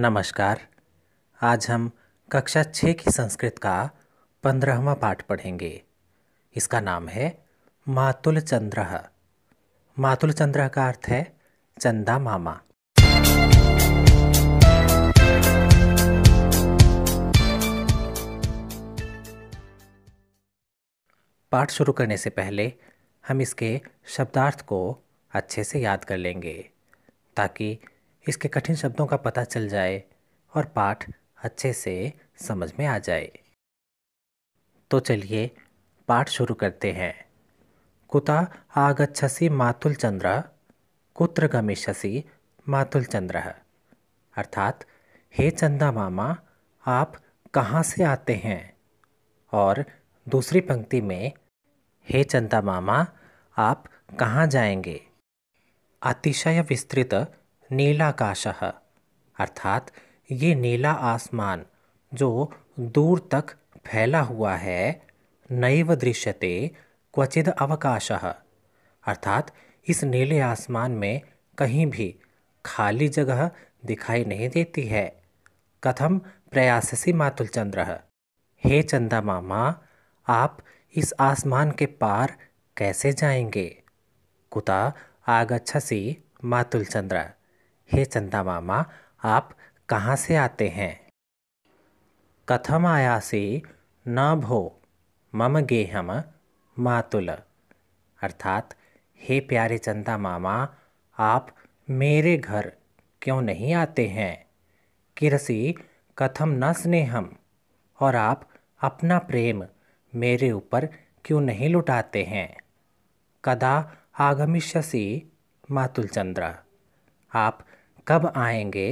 नमस्कार आज हम कक्षा छः की संस्कृत का पंद्रहवा पाठ पढ़ेंगे इसका नाम है मातुल चंद्र मातुल चंद्र का अर्थ है चंदा मामा पाठ शुरू करने से पहले हम इसके शब्दार्थ को अच्छे से याद कर लेंगे ताकि इसके कठिन शब्दों का पता चल जाए और पाठ अच्छे से समझ में आ जाए तो चलिए पाठ शुरू करते हैं कुता आगछसी मातुल चंद्र कुत्र गमिष्यसी मातुल चंद्र अर्थात हे चंदा मामा आप कहाँ से आते हैं और दूसरी पंक्ति में हे चंदा मामा आप कहाँ जाएंगे अतिशय विस्तृत नीलाकाश अर्थात ये नीला आसमान जो दूर तक फैला हुआ है नैव दृश्यते क्वचिद अवकाश अर्थात इस नीले आसमान में कहीं भी खाली जगह दिखाई नहीं देती है कथम प्रयाससी मातुल चंद्र हे चंदा मामा आप इस आसमान के पार कैसे जाएंगे कुता आगछसी मातुल हे चंदा मामा आप कहाँ से आते हैं कथम से न भो मम गेहम मातुल अर्थात हे प्यारे चंदा मामा आप मेरे घर क्यों नहीं आते हैं किरसी कथम न स्नेहम और आप अपना प्रेम मेरे ऊपर क्यों नहीं लुटाते हैं कदा आगमिष्यसी मातुल चंद्र आप कब आएंगे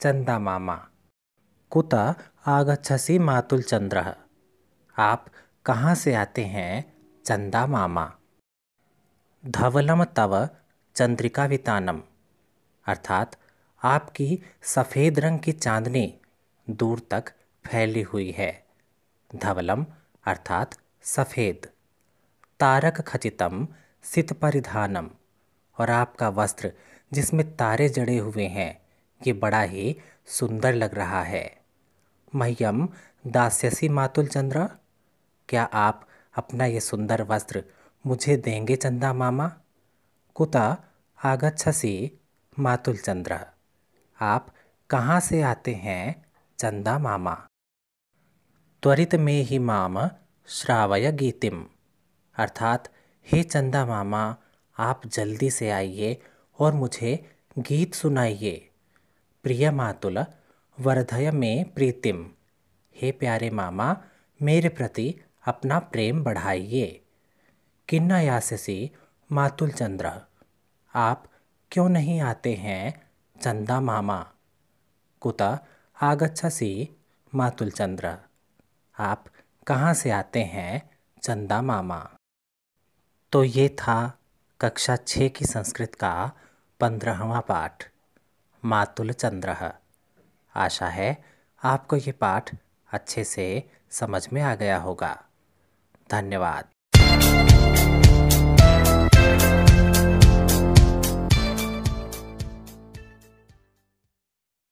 चंदा मामा कुत आगछसी मातुल चंद्र आप कहाँ से आते हैं चंदा मामा धवलम तव चंद्रिका वितानम अर्थात आपकी सफ़ेद रंग की चांदनी दूर तक फैली हुई है धवलम अर्थात सफ़ेद तारक खचितम सित परिधानम और आपका वस्त्र जिसमें तारे जड़े हुए हैं ये बड़ा ही सुंदर लग रहा है मह्यम दास्यसी मातुल चंद्र क्या आप अपना ये सुंदर वस्त्र मुझे देंगे चंदा मामा कुता आगछसी मातुल चंद्र आप कहाँ से आते हैं चंदा मामा त्वरित में ही माम श्रावय गीतिम अर्थात हे चंदा मामा आप जल्दी से आइए और मुझे गीत सुनाइए प्रिय मातुल वरधय में प्रीतिम हे प्यारे मामा मेरे प्रति अपना प्रेम बढ़ाइए किन्ना याससी मातुल चंद्र आप क्यों नहीं आते हैं चंदा मामा कुता सी मातुल चंद्र आप कहाँ से आते हैं चंदा मामा तो ये था कक्षा छः की संस्कृत का पंद्रहवा पाठ मातुल चंद्र आशा है आपको ये पाठ अच्छे से समझ में आ गया होगा धन्यवाद